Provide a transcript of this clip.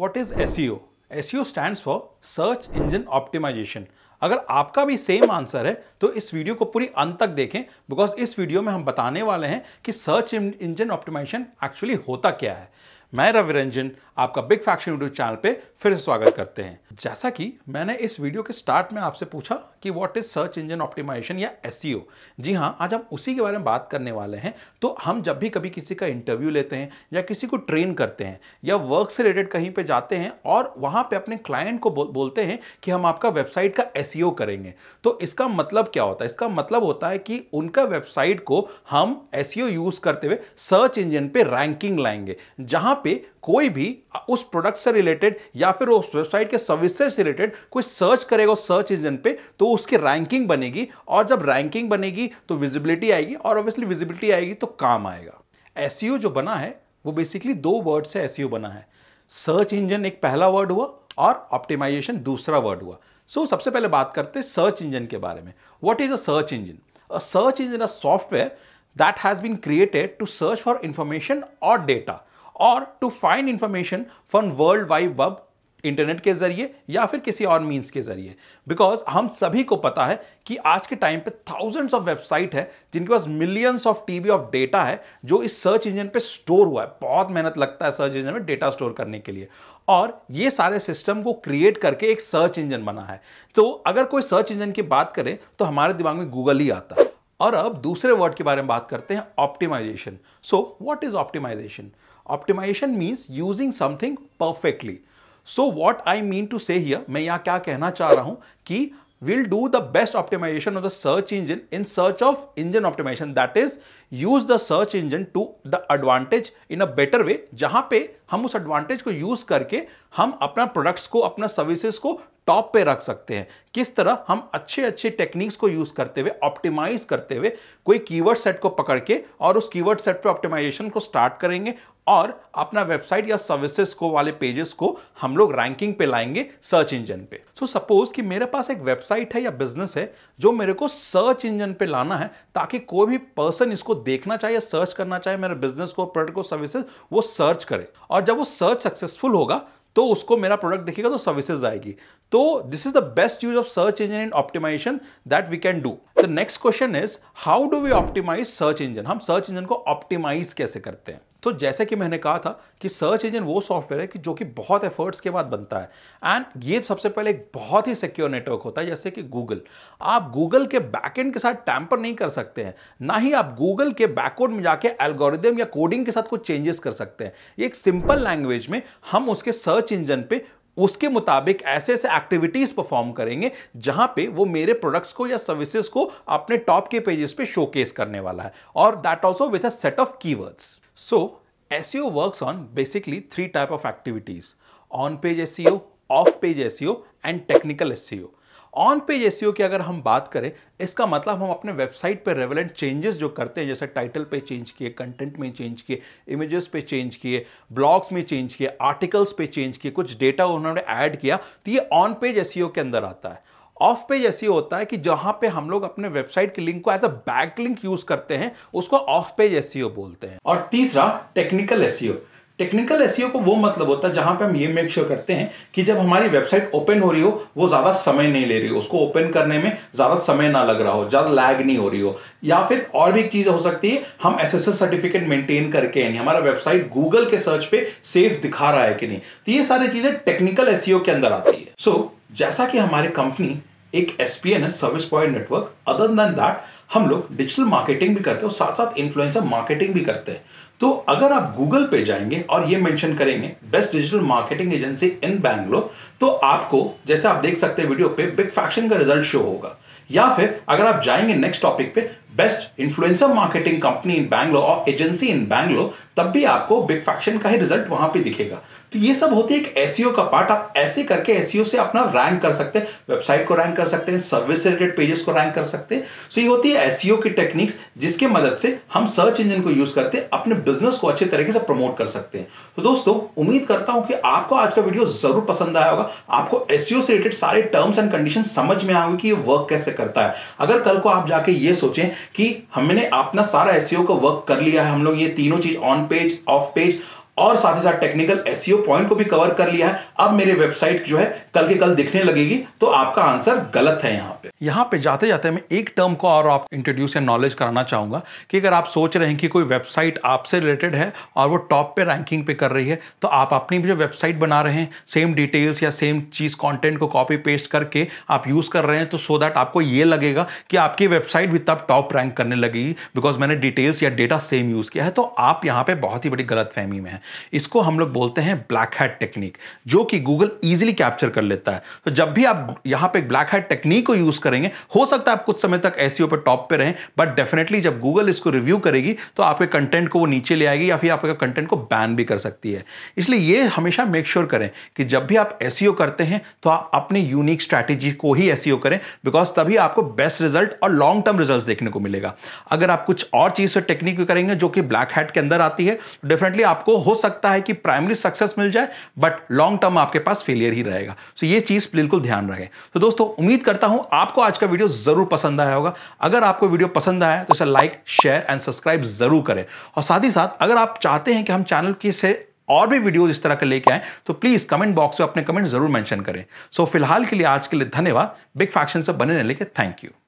What is S S stand for search engine optimization अगर आपका भी सेम आंसर है तो इस वीडियो को पूरी अंत तक देखें बिकॉज इस वीडियो में हम बताने वाले हैं कि सर्च इंजन ऑप्टिमाइजेशन एक्चुअली होता क्या है मैं रवि रंजन आपका बिग फैक्शन यूट्यूब चैनल पे फिर से स्वागत करते हैं जैसा कि मैंने इस वीडियो के स्टार्ट में आपसे पूछा कि what is search engine optimization या एस e जी हाँ आज हम उसी के बारे में बात करने वाले हैं तो हम जब भी कभी किसी का इंटरव्यू लेते हैं या किसी को ट्रेन करते हैं या वर्क से रिलेटेड कहीं पर जाते हैं और वहाँ पर अपने क्लाइंट को बोल, बोलते हैं कि हम आपका वेबसाइट का एस e करेंगे तो इसका मतलब क्या होता है इसका मतलब होता है कि उनका वेबसाइट को हम एस यूज़ e करते हुए सर्च इंजन पे रैंकिंग लाएंगे जहाँ पे कोई भी उस प्रोडक्ट से रिलेटेड या फिर उस वेबसाइट के सर्विसेज से रिलेटेड कोई सर्च करेगा उस सर्च इंजन पे तो उसकी रैंकिंग बनेगी और जब रैंकिंग बनेगी तो विजिबिलिटी आएगी और ऑब्वियसली विजिबिलिटी आएगी तो काम आएगा एस e जो बना है वो बेसिकली दो वर्ड से एस e बना है सर्च इंजन एक पहला वर्ड हुआ और ऑप्टिमाइजेशन दूसरा वर्ड हुआ सो so, सबसे पहले बात करते हैं सर्च इंजन के बारे में what is a search engine a search engine a software that has been created to search for information और डेटा और to find information from world wide web internet के जरिए या फिर किसी और मीन्स के जरिए बिकॉज हम सभी को पता है कि आज के टाइम पे थाउजेंड्स ऑफ वेबसाइट है जिनके पास millions of TB of data है जो इस सर्च इंजन पे स्टोर हुआ है बहुत मेहनत लगता है सर्च इंजन में डेटा स्टोर करने के लिए और ये सारे सिस्टम को क्रिएट करके एक सर्च इंजन बना है तो अगर कोई सर्च इंजन की बात करें तो हमारे दिमाग में गूगल ही आता है और अब दूसरे वर्ड के बारे में बात करते हैं optimization so what is optimization optimization means using something perfectly. So what I mean to say here, मैं यहाँ क्या कहना चाह रहा हूँ we'll do the best optimization of the search engine in search of engine optimization. That is, use the search engine to the advantage in a better way जहां पे हम उस एडवांटेज को यूज करके हम अपना प्रोडक्ट्स को अपना सर्विसेज को टॉप पे रख सकते हैं किस तरह हम अच्छे अच्छे टेक्निक्स को यूज करते हुए ऑप्टिमाइज करते हुए कोई कीवर्ड सेट को पकड़ के और उस कीवर्ड सेट पे ऑप्टिमाइजेशन को स्टार्ट करेंगे और अपना वेबसाइट या सर्विसेज को वाले पेजेस को हम लोग रैंकिंग पे लाएंगे सर्च इंजन पे सो so, सपोज कि मेरे पास एक वेबसाइट है या बिजनेस है जो मेरे को सर्च इंजन पे लाना है ताकि कोई भी पर्सन इसको देखना चाहे सर्च करना चाहे मेरे बिजनेस को प्रोडक्ट को सर्विसेज वो सर्च करे और जब वो सर्च सक्सेसफुल होगा तो उसको मेरा प्रोडक्ट देखेगा तो सर्विसेज आएगी तो this is the best use of search engine in optimization that we can do the next question is how do we optimize search engine हम सर्च इंजन को ऑप्टिमाइज कैसे करते हैं तो जैसे कि मैंने कहा था कि सर्च इंजन वो सॉफ्टवेयर है कि जो कि बहुत एफर्ट्स के बाद बनता है एंड ये सबसे पहले एक बहुत ही सिक्योर नेटवर्क होता है जैसे कि गूगल आप गूगल के बैकएंड के साथ टैंपर नहीं कर सकते हैं ना ही आप गूगल के बैकवर्ड में जाके एल्गोरिदम या कोडिंग के साथ कुछ चेंजेस कर सकते हैं एक सिंपल लैंग्वेज में हम उसके सर्च इंजन पर उसके मुताबिक ऐसे ऐसे एक्टिविटीज परफॉर्म करेंगे जहां पे वो मेरे प्रोडक्ट्स को या सर्विसेज को अपने टॉप के पेजेस पे शोकेस करने वाला है और that also with a set of keywords so S works on basically three type of activities on page S off page S and technical S on page S की अगर हम बात करें इसका मतलब हम अपने वेबसाइट पर रेवलेंट चेंजेस जो करते हैं जैसे टाइटल पे चेंज किए कंटेंट में चेंज किए इमेजेस पे चेंज किए ब्लॉग्स में चेंज किए आर्टिकल्स पे चेंज किए कुछ डेटा उन्होंने ऐड किया तो ये ऑन पेज एस के अंदर आता है ऑफ पेज ऐसी होता है कि जहां पे हम लोग अपने वेबसाइट के लिंक को as a back link use करते हैं उसको ऑफ पेज एस बोलते हैं और तीसरा टेक्निकल एस टेक्निकल एस को वो मतलब होता है जहां पे हम ये मेक श्योर sure करते हैं कि जब हमारी वेबसाइट ओपन हो रही हो वो ज़्यादा समय नहीं ले रही हो उसको ओपन करने में ज़्यादा समय ना लग रहा हो ज़्यादा लैग नहीं हो रही हो या फिर और भी एक चीज़ हो सकती है हम S S S certificate maintain करके नहीं हमारा वेबसाइट गूगल के सर्च पे सेफ दिखा रहा है कि नहीं तो ये सारी चीज़ें टेक्निकल एस के अंदर आती है सो so, जैसा कि हमारी कंपनी एक एसपीएन है service point network other than that हम लोग डिजिटल मार्केटिंग भी करते हैं और साथ साथ इन्फ्लुएंसर मार्केटिंग भी करते हैं तो अगर आप गूगल पे जाएंगे और ये मेंशन करेंगे best digital marketing agency in Bangalore तो आपको जैसे आप देख सकते हैं वीडियो पे बिग फैक्शन का रिजल्ट शो होगा या फिर अगर आप जाएंगे नेक्स्ट टॉपिक पे best influencer marketing company in Bangalore और एजेंसी इन बैंगलोर तब भी आपको बिग फैक्शन का ही रिजल्ट वहां पे दिखेगा तो ये सब होती है एक एसईओ e का पार्ट आप ऐसे करके एसईओ e से अपना रैंक कर सकते हैं वेबसाइट को रैंक कर सकते हैं सर्विस रिलेटेड पेजेस को रैंक कर सकते हैं सो ये होती है एसईओ e की टेक्निक्स जिसके मदद से हम सर्च इंजन को यूज करते हैं अपने बिजनेस को अच्छे तरीके से प्रमोट कर सकते हैं तो दोस्तों उम्मीद करता हूं कि आपको आज का वीडियो जरूर पसंद आया होगा आपको एसईओ से रिलेटेड सारे टर्म्स एंड कंडीशन समझ में आएंगे कि ये वर्क कैसे करता है अगर कल को आप जाके ये सोचें कि हमने अपना सारा एसईओ का वर्क कर लिया है हम लोग ये तीनों चीज ऑन पेज ऑफ पेज और साथ ही साथ टेक्निकल एस पॉइंट को भी कवर कर लिया है अब मेरे वेबसाइट जो है कल के कल दिखने लगेगी तो आपका आंसर गलत है यहाँ पे यहाँ पे जाते जाते मैं एक टर्म को और आप इंट्रोड्यूस या नॉलेज कराना चाहूंगा कि अगर आप सोच रहे हैं कि कोई वेबसाइट आपसे रिलेटेड है और वो टॉप पे रैंकिंग पे कर रही है तो आप अपनी भी जो वेबसाइट बना रहे हैं सेम डिटेल्स या सेम चीज़ कॉन्टेंट को कॉपी पेस्ट करके आप यूज़ कर रहे हैं तो सो दैट आपको ये लगेगा कि आपकी वेबसाइट भी तब टॉप रैंक करने लगेगी बिकॉज मैंने डिटेल्स या डेटा सेम यूज़ किया है तो आप यहाँ पर बहुत ही बड़ी गलत फहमी में है इसको हम लोग बोलते हैं ब्लैक हैड टेक्निक जो कि गूगल ईजिली कैप्चर कर लेता है तो जब भी आप यहां पे ब्लैक हैड टेक्निक को यूज करेंगे हो सकता है आप कुछ समय तक एसीओ पर टॉप पे रहें बट डेफिनेटली जब गूगल इसको रिव्यू करेगी तो आपके कंटेंट को वो नीचे ले आएगी या फिर आपके कंटेंट को बैन भी कर सकती है इसलिए ये हमेशा मेक श्योर sure करें कि जब भी आप एस e करते हैं तो आप अपनी यूनिक स्ट्रैटेजी को ही एस e करें बिकॉज तभी आपको बेस्ट रिजल्ट और लॉन्ग टर्म रिजल्ट देखने को मिलेगा अगर आप कुछ और चीज़ से टेक्निक करेंगे जो कि ब्लैक हैड के अंदर आती है डेफिनेटली तो आपको हो हो सकता है कि प्राइमरी सक्सेस मिल जाए बट लॉन्ग टर्म आपके पास फेलियर ही रहेगा तो ये चीज़ बिल्कुल ध्यान रखें तो दोस्तों उम्मीद करता हूं आपको आज का वीडियो ज़रूर पसंद आया होगा अगर आपको वीडियो पसंद आया तो इसे लाइक शेयर एंड सब्सक्राइब ज़रूर करें और साथ ही साथ अगर आप चाहते हैं कि हम चैनल के से और भी वीडियो इस तरह के लेके आए तो प्लीज़ कमेंट बॉक्स में अपने कमेंट जरूर मेंशन करें सो so, फिलहाल के लिए आज के लिए धन्यवाद बिग फैक्शन से बने रहने के थैंक यू